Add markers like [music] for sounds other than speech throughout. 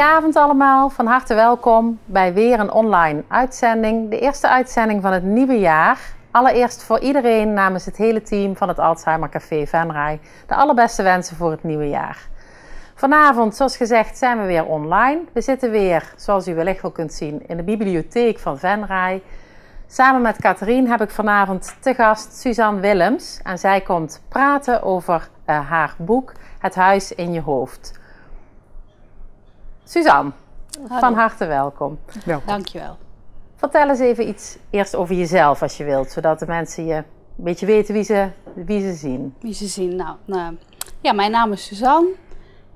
Goedenavond allemaal, van harte welkom bij weer een online uitzending. De eerste uitzending van het nieuwe jaar. Allereerst voor iedereen namens het hele team van het Alzheimer Café Venray de allerbeste wensen voor het nieuwe jaar. Vanavond, zoals gezegd, zijn we weer online. We zitten weer, zoals u wellicht wel kunt zien, in de bibliotheek van Venray. Samen met Katrien heb ik vanavond te gast Suzanne Willems. En zij komt praten over eh, haar boek Het Huis in Je Hoofd. Suzanne, van harte welkom. welkom. Dankjewel. Vertel eens even iets eerst over jezelf als je wilt, zodat de mensen je een beetje weten wie ze, wie ze zien. Wie ze zien, nou. nou ja, mijn naam is Suzanne,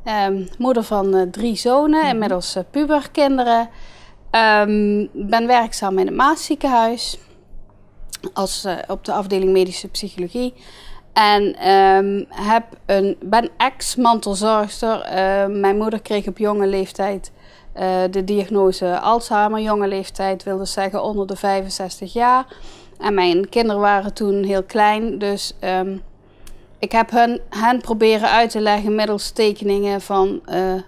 ehm, moeder van eh, drie zonen, en mhm. inmiddels eh, puberkinderen. Ehm, ben werkzaam in het Maasziekenhuis als, eh, op de afdeling medische psychologie. En ehm, heb een, ben ex-mantelzorgster. Ehm, mijn moeder kreeg op jonge leeftijd eh, de diagnose Alzheimer. Jonge leeftijd wilde zeggen onder de 65 jaar. En mijn kinderen waren toen heel klein. Dus ehm, ik heb hen, hen proberen uit te leggen middels tekeningen van uh,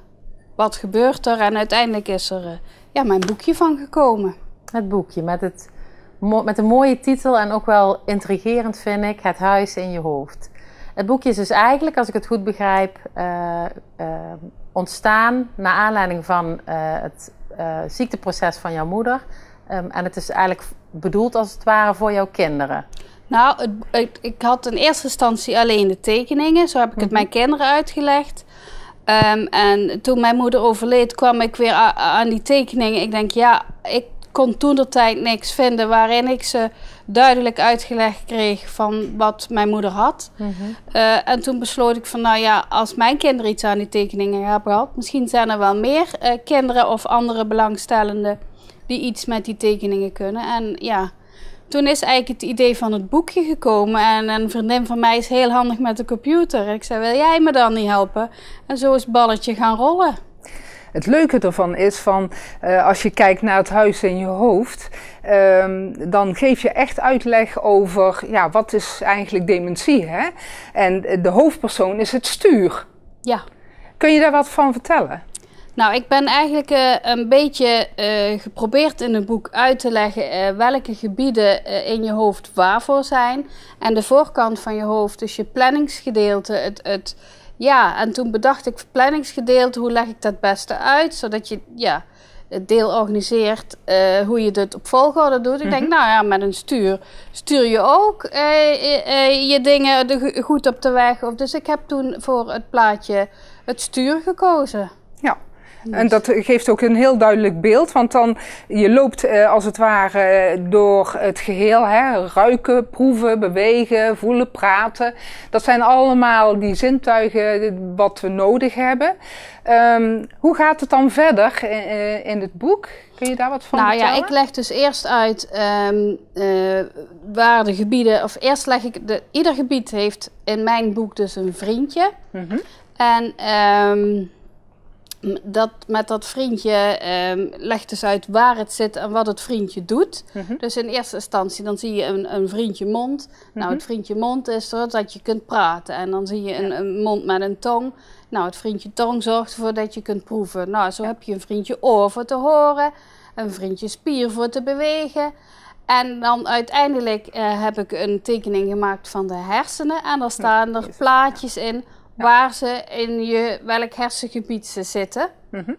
wat gebeurt er. En uiteindelijk is er eh, ja, mijn boekje van gekomen. Het boekje met het met een mooie titel en ook wel intrigerend vind ik, Het huis in je hoofd. Het boekje is dus eigenlijk, als ik het goed begrijp, eh, eh, ontstaan naar aanleiding van eh, het ziekteproces van jouw moeder. Ehm, en het is eigenlijk bedoeld als het ware voor jouw kinderen. Nou, het, ik had in eerste instantie alleen de tekeningen. Zo heb ik het mhm. mijn kinderen uitgelegd. Ehm, en toen mijn moeder overleed, kwam ik weer aan die tekeningen. Ik denk, ja, ik kon toen de tijd niks vinden waarin ik ze duidelijk uitgelegd kreeg van wat mijn moeder had. Mhm. Eh, en toen besloot ik van, nou ja, als mijn kinderen iets aan die tekeningen hebben gehad, misschien zijn er wel meer eh, kinderen of andere belangstellenden die iets met die tekeningen kunnen. En ja, toen is eigenlijk het idee van het boekje gekomen. En een vriendin van mij is heel handig met de computer. Ik zei, wil jij me dan niet helpen? En zo is het balletje gaan rollen. Het leuke ervan is van eh, als je kijkt naar het huis in je hoofd, ehm, dan geef je echt uitleg over ja, wat is eigenlijk dementie. Hè? En de hoofdpersoon is het stuur. Ja. Kun je daar wat van vertellen? Nou, ik ben eigenlijk eh, een beetje eh, geprobeerd in het boek uit te leggen welke gebieden in je hoofd waarvoor zijn. En de voorkant van je hoofd, dus je planningsgedeelte, het, het ja, en toen bedacht ik planningsgedeelte, hoe leg ik dat beste uit, zodat je ja, het deel organiseert, eh, hoe je het op volgorde doet. Ik denk, mhm. nou ja, met een stuur stuur je ook eh, eh, je dingen goed op de weg. Of, dus ik heb toen voor het plaatje het stuur gekozen. Ja. En dus- dat geeft ook een heel duidelijk beeld, want dan je loopt eh, als het ware eh, door het geheel. Hè, ruiken, proeven, bewegen, voelen, praten. Dat zijn allemaal die zintuigen eh, wat we nodig hebben. Ehm, hoe gaat het dan verder in, eh, in, het boek? Kun je daar wat van vertellen? Nou ja, ik leg dus eerst uit ehm, waar de gebieden... Of eerst leg ik... De, ieder gebied heeft in mijn boek dus een vriendje. Mhm. En... Ehm, dat, met dat vriendje um, legt dus uit waar het zit en wat het vriendje doet. Mhm. Dus in eerste instantie dan zie je een, een vriendje mond. Nou, mhm. het vriendje mond is dat je kunt praten. En dan zie je een, een, mond met een tong. Nou, het vriendje tong zorgt ervoor dat je kunt proeven. Nou, zo heb je een vriendje oor voor te horen, een vriendje spier voor te bewegen. En dan uiteindelijk eh, heb ik een tekening gemaakt van de hersenen. En daar staan er plaatjes in waar ze in je, welk hersengebied ze zitten. Mhm.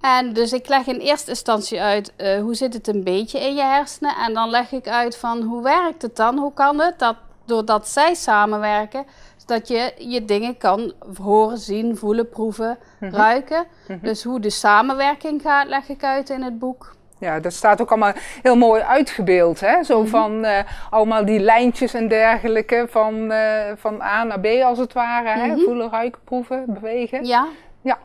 En dus ik leg in eerste instantie uit eh, hoe zit het een beetje in je hersenen. En dan leg ik uit van hoe werkt het dan? Hoe kan het dat doordat zij samenwerken, dat je je dingen kan horen, zien, voelen, proeven, mhm. ruiken. Mhm. Dus hoe de samenwerking gaat, leg ik uit in het boek ja, dat staat ook allemaal heel mooi uitgebeeld. Hè? Zo mhm. van eh, allemaal die lijntjes en dergelijke van, eh, van A naar B als het ware. hè? Mhm. Voelen, ruiken, proeven, bewegen. Ja. ja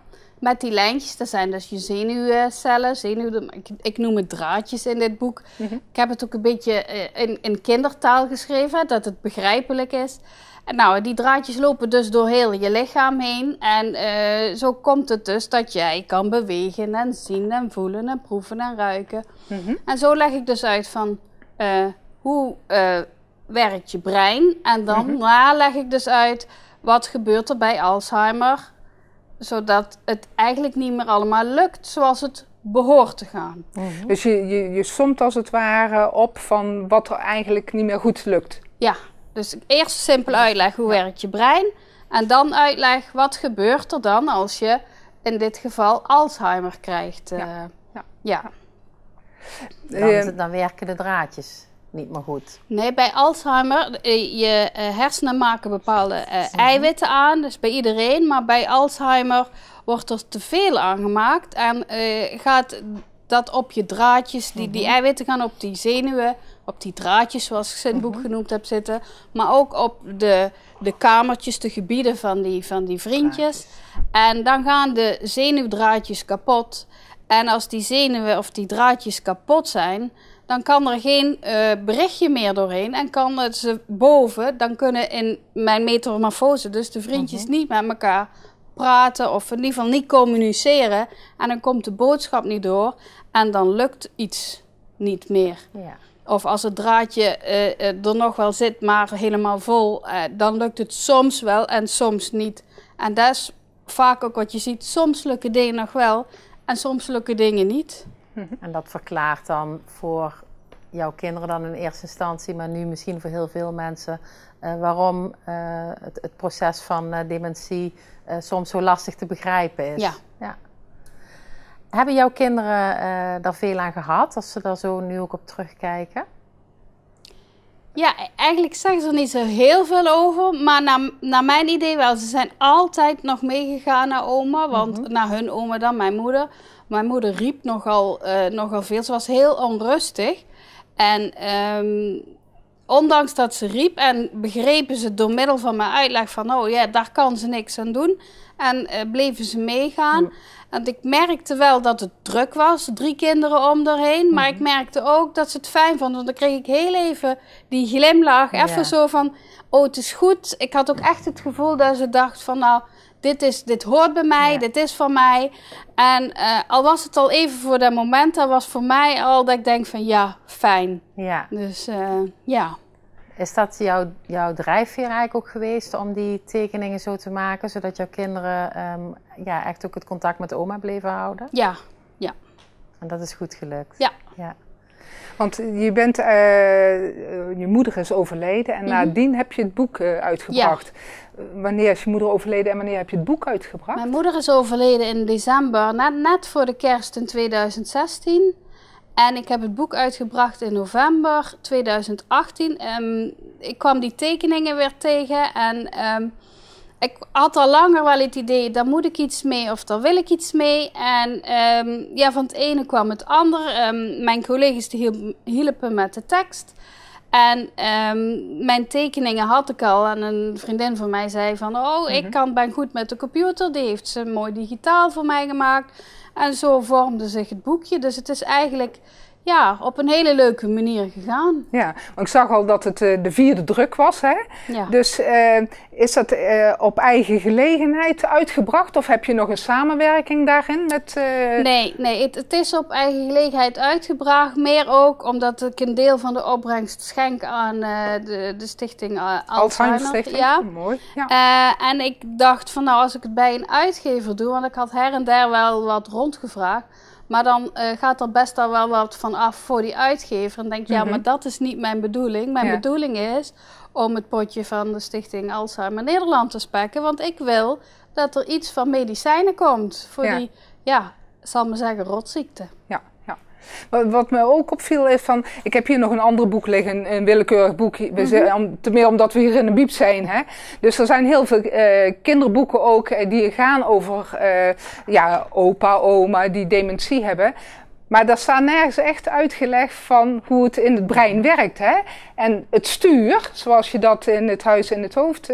met die lijntjes, dat zijn dus je zenuwcellen, zenuw, ik, noem het draadjes in dit boek. Mhm. Ik heb het ook een beetje eh, in, in kindertaal geschreven, dat het begrijpelijk is. En nou, die draadjes lopen dus door heel je lichaam heen. En eh, zo komt het dus dat jij kan bewegen en zien en voelen en proeven en ruiken. Mhm. En zo leg ik dus uit van eh, hoe werkt je brein. En dan mm leg ik dus uit wat gebeurt er bij Alzheimer zodat het eigenlijk niet meer allemaal lukt zoals het behoort te gaan. Mhm. Dus je, je, je somt als het ware op van wat er eigenlijk niet meer goed lukt. Ja, dus eerst simpel uitleg hoe werkt je brein. En dan uitleg wat gebeurt er dan als je in dit geval Alzheimer krijgt. Ja. Eh. ja. ja. dan, ehm. werken de draadjes niet meer goed. Nee, bij Alzheimer, eh, je eh, hersenen maken bepaalde eh, mhm. eiwitten aan, dus bij iedereen. Maar bij Alzheimer wordt er te veel aangemaakt en gaat dat op je draadjes, die, die mhm. eiwitten gaan op die zenuwen, op die draadjes zoals ik ze in het boek mhm. genoemd heb zitten, maar ook op de, de kamertjes, de gebieden van die, van die vriendjes. En dan gaan de zenuwdraadjes kapot. En als die zenuwen of die draadjes kapot zijn, dan kan er geen uh, berichtje meer doorheen. En kan het ze boven, dan kunnen in mijn metamorfose dus de vriendjes mhm. niet met elkaar praten of in ieder geval niet communiceren. En dan komt de boodschap niet door en dan lukt iets niet meer. Ja. Of als het draadje uh, er nog wel zit, maar helemaal vol, dan lukt het soms wel en soms niet. En dat is vaak ook wat je ziet. Soms lukken dingen nog wel en soms lukken dingen niet. Mhm. En dat verklaart dan voor jouw kinderen dan in eerste instantie, maar nu misschien voor heel veel mensen, eh, waarom eh, het, het, proces van eh, dementie soms zo lastig te begrijpen is. Ja. Hebben jouw kinderen daar veel aan gehad, als ze daar zo nu ook op terugkijken? Ja, e-, eigenlijk zeggen ze er niet zo heel veel over, maar naar, naar mijn idee wel. Ze zijn altijd nog meegegaan naar oma, want mhm. naar hun oma dan, mijn moeder. Mijn moeder riep nogal, eh, nogal veel. Ze was heel onrustig. En ehm, ondanks dat ze riep en begrepen ze door middel van mijn uitleg van... oh ja, daar kan ze niks aan doen. En eh, bleven ze meegaan. En ik merkte wel dat het druk was, drie kinderen om daarheen. Maar ik mhm. merkte ook dat ze het fijn vond. Want dan kreeg ik heel even die glimlach, even zo van... oh, het is goed. Ik had ook echt het gevoel dat ze dacht van... nou, dit, is, dit hoort bij mij, dit is van mij. En eh, al was het al even voor dat moment, dat was voor mij al dat ik denk van ja, fijn. Ja. Dus eh, ja. Is dat jouw, jouw drijfveer eigenlijk ook geweest om die tekeningen zo te maken, zodat jouw kinderen ehm, ja, echt ook het contact met oma bleven houden? Ja, ja. En dat is goed gelukt? Ja. ja. Want je, bent, eh, je moeder is overleden en mhm. nadien heb je het boek eh, uitgebracht. Eh, wanneer is je moeder overleden en wanneer heb je het boek uitgebracht? Mijn moeder is overleden in december, net, voor de kerst in 2016. En ik heb het boek uitgebracht in november 2018. Ehm, ik kwam die tekeningen weer tegen en ehm, ik had al langer wel het idee, daar moet ik iets mee of daar wil ik iets mee. En ehm, ja, van het ene kwam het ander. Ehm, mijn collega's die hielpen met de tekst. En ehm, mijn tekeningen had ik al. En een vriendin van mij zei van, oh, ik mhm. kan, ben goed met de computer. Die heeft ze mooi digitaal voor mij gemaakt. En zo vormde zich het boekje. Dus het is eigenlijk ja, op een hele leuke manier gegaan. Ja, ik zag al dat het eh, de vierde druk was. Hè? Ja. Dus eh, is dat eh, op eigen gelegenheid uitgebracht of heb je nog een samenwerking daarin? Met, Nee, nee het, is op eigen gelegenheid uitgebracht. Meer ook omdat ik een deel van de opbrengst schenk aan de, de, stichting Alzheimer. Alzheimer stichting, ja. mooi. Ja. en ik dacht van nou, als ik het bij een uitgever doe, want ik had her en der wel wat rondgevraagd maar dan eh, gaat er best al wel wat van af voor die uitgever. En denk je, ja, mhm. maar dat is niet mijn bedoeling. Mijn bedoeling is om het potje van de Stichting Alzheimer Nederland te spekken. Want ik wil dat er iets van medicijnen komt voor die, ja, zal maar zeggen, rotziekte. Ja. Wat me ook opviel is van, ik heb hier nog een ander boek liggen, een willekeurig boek. Mm meer omdat we hier in de biep zijn. Hè? Dus er zijn heel veel eh, kinderboeken ook eh, die gaan over eh, ja, opa, oma die dementie hebben. Maar daar staat nergens echt uitgelegd van hoe het in het brein werkt. Hè? En het stuur, zoals je dat in het huis en het hoofd,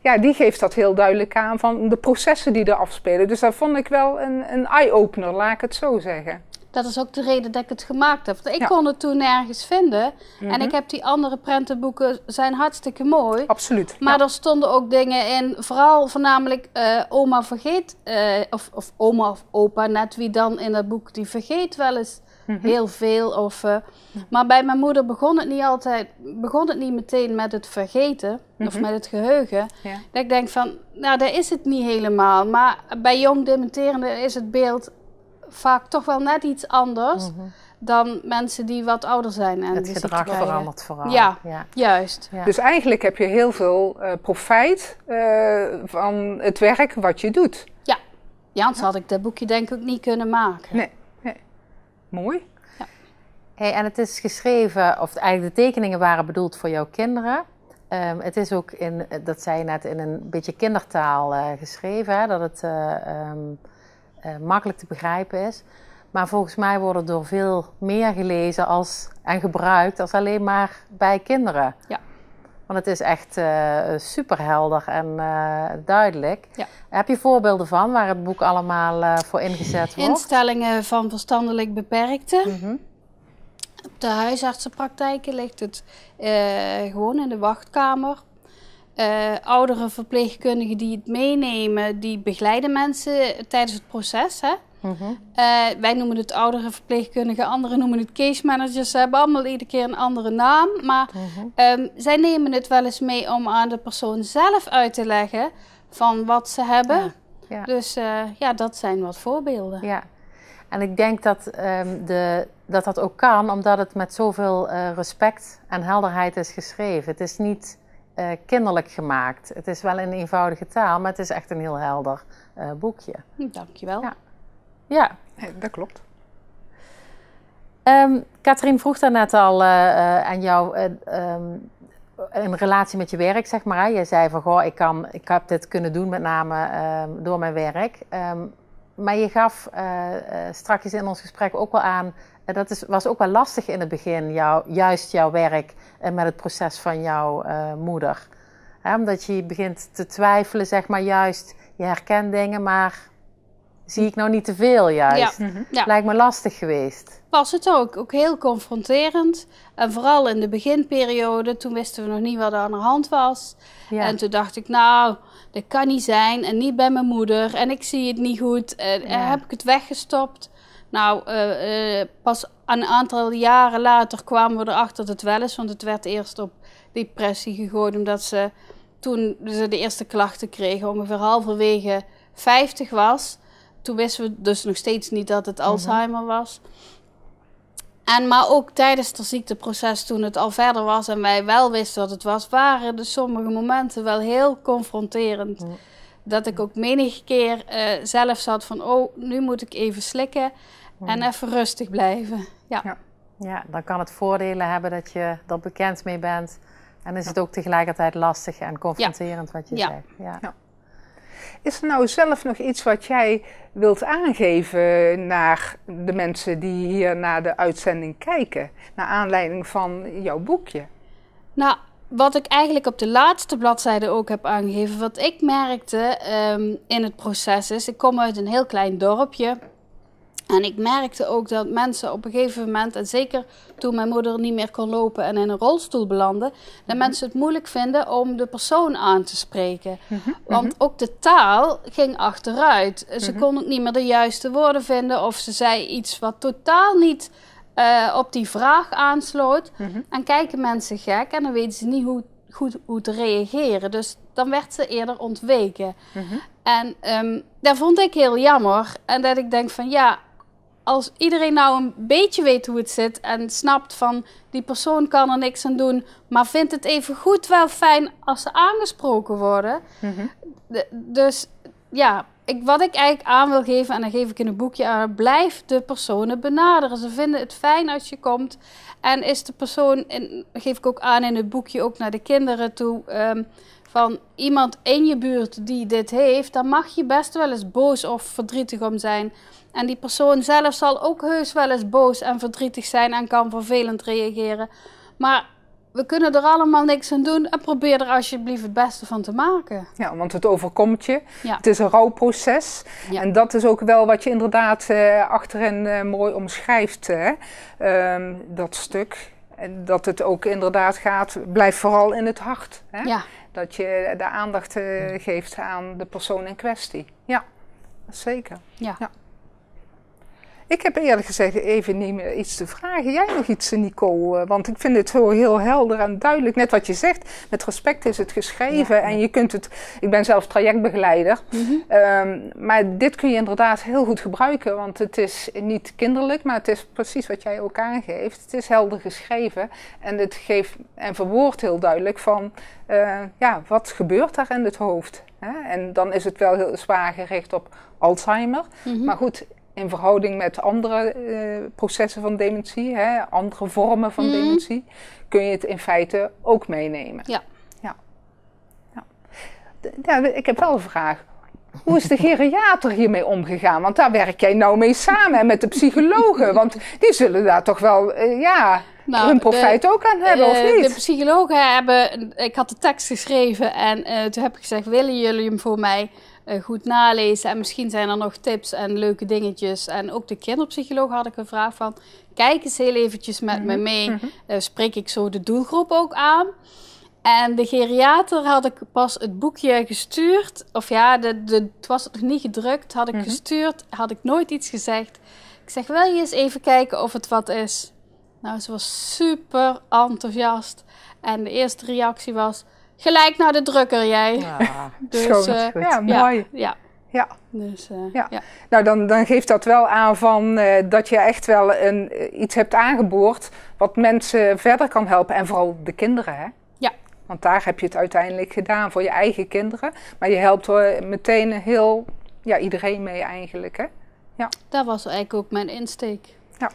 ja, die geeft dat heel duidelijk aan van de processen die er afspelen. Dus daar vond ik wel een, een eye-opener, laat ik het zo zeggen dat is ook de reden dat ik het gemaakt heb. ik kon het toen nergens vinden. En mhm. ik heb die andere prentenboeken, zijn hartstikke mooi. Absoluut. Maar ja. er stonden ook dingen in, vooral voornamelijk eh, oma vergeet, eh, of, of, oma of opa, net wie dan in dat boek, die vergeet wel eens mhm. heel veel. Of, eh, Maar bij mijn moeder begon het niet altijd, begon het niet meteen met het vergeten, of mhm. met het geheugen. Dat ik denk van, nou, daar is het niet helemaal. Maar bij jong dementerende is het beeld vaak toch wel net iets anders mhm. dan mensen die wat ouder zijn. En het gedrag verandert vooral. Ja, ja. juist. Dus eigenlijk heb je heel veel eh, profijt eh, van het werk wat je doet. Ja, Jans anders had ik dat boekje denk ik ook niet kunnen maken. Nee, nee. mooi. Hey, en het is geschreven, of eigenlijk de tekeningen waren bedoeld voor jouw kinderen. Ehm, het is ook in, dat zei je net, in een beetje kindertaal eh, geschreven. Hè? Dat het ehm, eh, makkelijk te begrijpen is. Maar volgens mij worden door veel meer gelezen als, en gebruikt als alleen maar bij kinderen. Ja. Want het is echt uh, superhelder en eh, duidelijk. Ja. Heb je voorbeelden van waar het boek allemaal voor ingezet wordt? Instellingen van verstandelijk beperkte. Mhm. Op de huisartsenpraktijken ligt het gewoon in de wachtkamer. Eh, oudere verpleegkundigen die het meenemen, die begeleiden mensen tijdens het proces. Hè? Mhm. Eh, wij noemen het oudere verpleegkundigen, anderen noemen het case managers. Ze hebben allemaal iedere keer een andere naam. Maar mhm. ehm, zij nemen het wel eens mee om aan de persoon zelf uit te leggen van wat ze hebben. Ja. Dus eh, ja, dat zijn wat voorbeelden. Ja. En ik denk dat, ehm, de, dat dat ook kan, omdat het met zoveel respect en helderheid is geschreven. Het is niet eh, kinderlijk gemaakt. Het is wel een eenvoudige taal, maar het is echt een heel helder uh, boekje. Dankjewel. Ja, ja. dat klopt. Katrien ehm, vroeg daarnet al uh, aan jou um, in relatie met je werk, zeg maar. Je Jij zei van, goh, ik, kan, ik heb dit kunnen doen met name ehm, door mijn werk. maar je gaf straks in ons gesprek ook wel aan en dat is, was ook wel lastig in het begin, juist jouw werk en met het proces van jouw eh, moeder. omdat je begint te twijfelen, zeg maar, juist. Je herkent dingen, maar zie ik nou niet te veel juist. Mhm, Lijkt me lastig geweest. Was het ook, ook heel confronterend. En vooral in de beginperiode, toen wisten we nog niet wat er aan de hand was. En toen dacht ik, nou, dat kan niet zijn en niet bij mijn moeder en ik zie het niet goed. En eh, heb ik het weggestopt. Nou, eh, eh, pas een aantal jaren later kwamen we erachter dat het wel is, want het werd eerst op depressie gegooid omdat ze toen ze de eerste klachten kregen, ongeveer halverwege 50 was. Toen wisten we dus nog steeds niet dat het mhm. Alzheimer was. En, maar ook tijdens het ziekteproces, toen het al verder was en wij wel wisten wat het was, waren de sommige momenten wel heel confronterend. Mhm. Dat ik ook menige keer eh, zelf zat van, oh, nu moet ik even slikken. En even rustig blijven. Ja. ja. Ja. dan kan het voordelen hebben dat je er bekend mee bent. En is het ook tegelijkertijd lastig en confronterend wat je zegt. Ja. Is er nou zelf nog iets wat jij wilt aangeven naar de mensen die hier naar de uitzending kijken, naar aanleiding van jouw boekje? Nou, wat ik eigenlijk op de laatste bladzijde ook heb aangegeven, wat ik merkte ehm, in het proces is, ik kom uit een heel klein dorpje. En ik merkte ook dat mensen op een gegeven moment, en zeker toen mijn moeder niet meer kon lopen en in een rolstoel belandde, dat mensen het moeilijk vinden om de persoon aan te spreken. Mhm, mhm. Want ook de taal ging achteruit. Ze mm kon ook niet meer de juiste woorden vinden of ze zei iets wat totaal niet eh, op die vraag aansloot. Mhm. En kijken mensen gek en dan weten ze niet hoe, goed hoe te reageren. Dus dan werd ze eerder ontweken. En um, dat vond ik heel jammer. En dat ik denk van ja, als iedereen nou een beetje weet hoe het zit en snapt van die persoon kan er niks aan doen, maar vindt het even goed wel fijn als ze aangesproken worden. Mhm. Dus ja, ik, wat ik eigenlijk aan wil geven, en dan geef ik in een boekje aan, blijf de personen benaderen. Ze vinden het fijn als je komt. En is de persoon, en geef ik ook aan in het boekje, ook naar de kinderen toe. Ehm, van iemand in je buurt die dit heeft, dan mag je best wel eens boos of verdrietig om zijn. En die persoon zelf zal ook heus wel eens boos en verdrietig zijn en kan vervelend reageren. Maar we kunnen er allemaal niks aan doen en probeer er alsjeblieft het beste van te maken. Ja, want het overkomt je. Ja. Het is een rouwproces. En dat is ook wel wat je inderdaad eh, achterin eh, mooi omschrijft, hè? Ehm, dat stuk. En dat het ook inderdaad gaat, blijf vooral in het hart. Hè? Ja. Dat je de aandacht eh, geeft aan de persoon in kwestie. Ja, zeker. ja. Ik heb eerlijk gezegd even niet meer iets te vragen. Jij nog iets, eh, Nico? Eh, want ik vind het zo heel helder en duidelijk. Net wat je zegt, met respect is het geschreven. En je kunt het... Ik ben zelf trajectbegeleider. Mhm. Ehm, maar dit kun je inderdaad heel goed gebruiken. Want het is niet kinderlijk, maar het is precies wat jij ook aangeeft. Het is helder geschreven. En het geeft en verwoordt heel duidelijk van... Eh, ja, wat gebeurt daar in het hoofd? Hè? En dan is het wel heel zwaar gericht op Alzheimer. Mhm. Maar goed, in verhouding met andere eh, processen van dementie, hè, andere vormen van mhm. dementie, kun je het in feite ook meenemen. Ja. Ja. ja. ja ik heb wel een vraag. Hoe is de geriater hiermee omgegaan? Want daar werk jij nou mee samen met de psychologen. [laughs] Want die zullen daar toch wel, uh, ja, nou, hun profijt ook aan eh, hebben, of niet? De psychologen hebben... Ik had de tekst geschreven en toen heb ik gezegd... willen jullie hem voor mij eh, goed nalezen. En misschien zijn er nog tips en leuke dingetjes. En ook de kinderpsycholoog had ik een vraag van. Kijk eens heel eventjes met me mhm, mee. Mhm. Eh, spreek ik zo de doelgroep ook aan. En de geriater had ik pas het boekje gestuurd. Of ja, de, de, het was nog niet gedrukt. Had ik mhm. gestuurd, had ik nooit iets gezegd. Ik zeg, wil je eens even kijken of het wat is? Nou, ze was super enthousiast. En de eerste reactie was... Gelijk naar de drukker, jij. Ja, [laughs] dus, Schoon, eh, goed. ja mooi. ja. Ja. Dus, eh, ja. Nou, dan, dan geeft dat wel aan van, eh, dat je echt wel een, iets hebt aangeboord wat mensen verder kan helpen. En vooral de kinderen, hè? Ja. Want daar heb je het uiteindelijk gedaan voor je eigen kinderen. Maar je helpt er meteen heel ja, iedereen mee eigenlijk, hè? Ja. Dat was eigenlijk ook mijn insteek. Ja.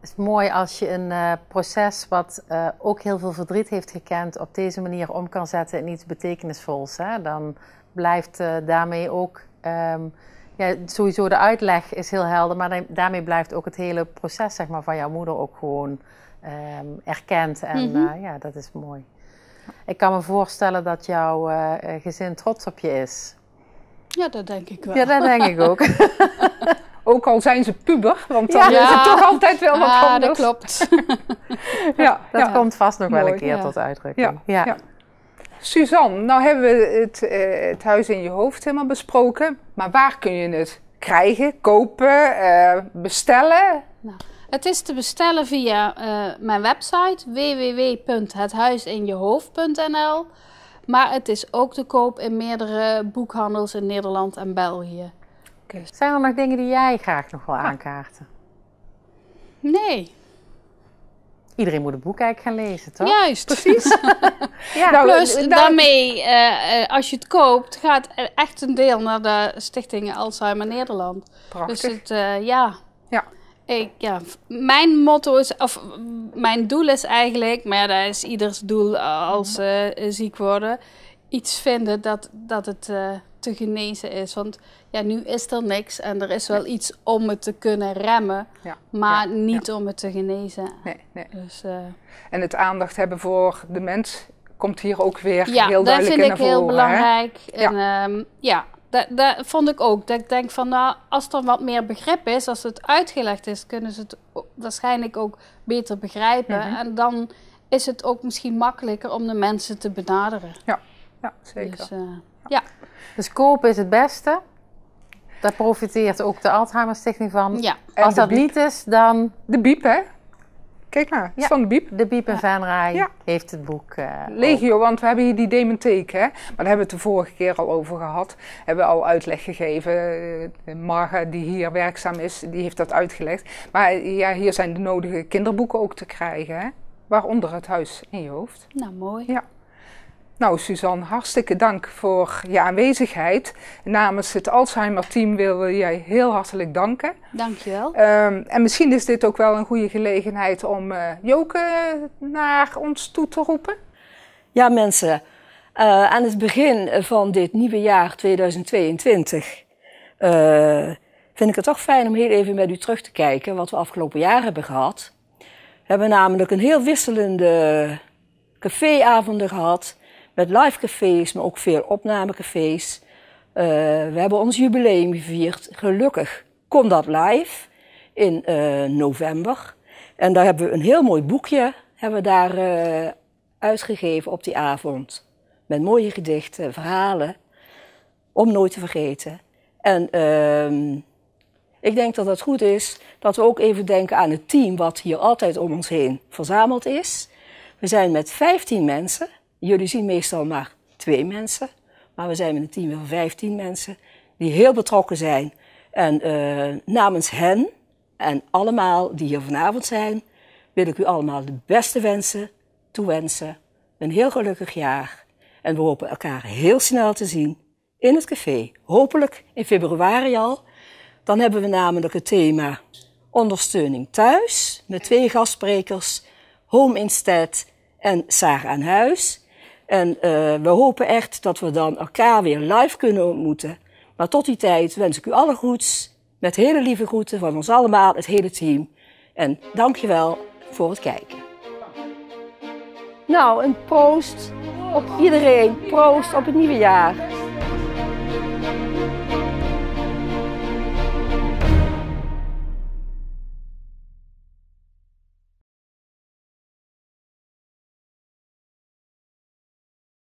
Het is mooi als je een eh, proces wat eh, ook heel veel verdriet heeft gekend, op deze manier om kan zetten in iets betekenisvols. Hè? Dan blijft eh, daarmee ook. Ehm, ja, sowieso de uitleg is heel helder, maar daarmee blijft ook het hele proces zeg maar, van jouw moeder ook gewoon ehm, erkend. En mhm. ja, dat is mooi. Ik kan me voorstellen dat jouw gezin trots op je is. Ja, dat denk ik wel. Ja, dat denk ik ook. [laughs] Ook al zijn ze puber, want dan ja. is het toch altijd wel wat ah, [laughs] Ja, dat klopt. ja, dat komt vast nog wel een keer tot uitdrukking. Ja. Suzanne, nou hebben we eh, het, huis in je hoofd helemaal besproken. Maar waar kun je het krijgen, kopen, eh, bestellen? Nou, het is te bestellen via eh, mijn website www.hethuisinjehoofd.nl. Maar het is ook te koop in meerdere boekhandels in Nederland en België. Zijn er nog dingen die jij graag nog wil ah. aankaarten? Nee. Iedereen moet een boek eigenlijk gaan lezen, toch? Juist, precies. [laughs] ja, Plus, nou, nou, nou- daarmee, eh, eh, als je het koopt, gaat echt een deel naar de stichting Alzheimer Nederland. Dus Prachtig. Dus het, eh, ja. Ja. Ik, ja, mijn motto is, of mijn doel is eigenlijk, maar dat is ieders doel als uh, ziek worden, iets vinden dat, dat het te genezen is. Want ja, nu is er niks en er is wel iets om het te kunnen remmen, maar niet om het te genezen. Nee, nee. Dus, eh, En het aandacht hebben voor de mens komt hier ook weer heel duidelijk in Ja, dat vind ik heel belangrijk. En, ehm, ja, dat, dat, vond ik ook. Dat ik denk van, nou, als er wat meer begrip is, als het uitgelegd is, kunnen ze het waarschijnlijk ook beter begrijpen. Mhm. En dan is het ook misschien makkelijker om de mensen te benaderen. Ja, ja zeker. Dus, eh, ja. Dus kopen is het beste. Daar profiteert ook de Alzheimer Stichting van. En Als dat niet is, dan... De biep, hè? Kijk maar, ja. van de biep. De biep en Venray ja. heeft het boek. Uh, Legio, want we hebben hier die dementeek, hè? Maar daar hebben we het de vorige keer al over gehad. Hebben we al uitleg gegeven. Eh, Marga, die hier werkzaam is, die heeft dat uitgelegd. Maar ja, hier zijn de nodige kinderboeken ook te krijgen, hè? Waaronder het huis in je hoofd. Nou, mooi. Ja. Nou, Suzanne, hartstikke dank voor je aanwezigheid. Namens het Alzheimer-team willen jij heel hartelijk danken. Dankjewel. Um, en misschien is dit ook wel een goede gelegenheid om uh, Joke naar ons toe te roepen. Ja, mensen. Eh, aan het begin van dit nieuwe jaar 2022 eh, vind ik het toch fijn om heel even met u terug te kijken wat we afgelopen jaar hebben gehad. We hebben namelijk een heel wisselende caféavonden gehad met livecafés, maar ook veel opnamecafés. Eh, we hebben ons jubileum gevierd. Gelukkig kon dat live in eh, november. En daar hebben we een heel mooi boekje hebben we daar, eh, uitgegeven op die avond. Met mooie gedichten, verhalen, om nooit te vergeten. En ehm, ik denk dat het goed is dat we ook even denken aan het team wat hier altijd om ons heen verzameld is. We zijn met 15 mensen Jullie zien meestal maar twee mensen, maar we zijn met een team van 15 mensen die heel betrokken zijn. En eh, namens hen en allemaal die hier vanavond zijn, wil ik u allemaal de beste wensen toewensen. Een heel gelukkig jaar. En we hopen elkaar heel snel te zien in het café. Hopelijk in februari al. Dan hebben we namelijk het thema ondersteuning thuis met twee gastsprekers, Home Instead en Sarah aan Huis. En eh, we hopen echt dat we dan elkaar weer live kunnen ontmoeten. Maar tot die tijd wens ik u alle goeds. Met hele lieve groeten van ons allemaal, het hele team. En dankjewel voor het kijken. Nou, een proost op iedereen. Proost op het nieuwe jaar.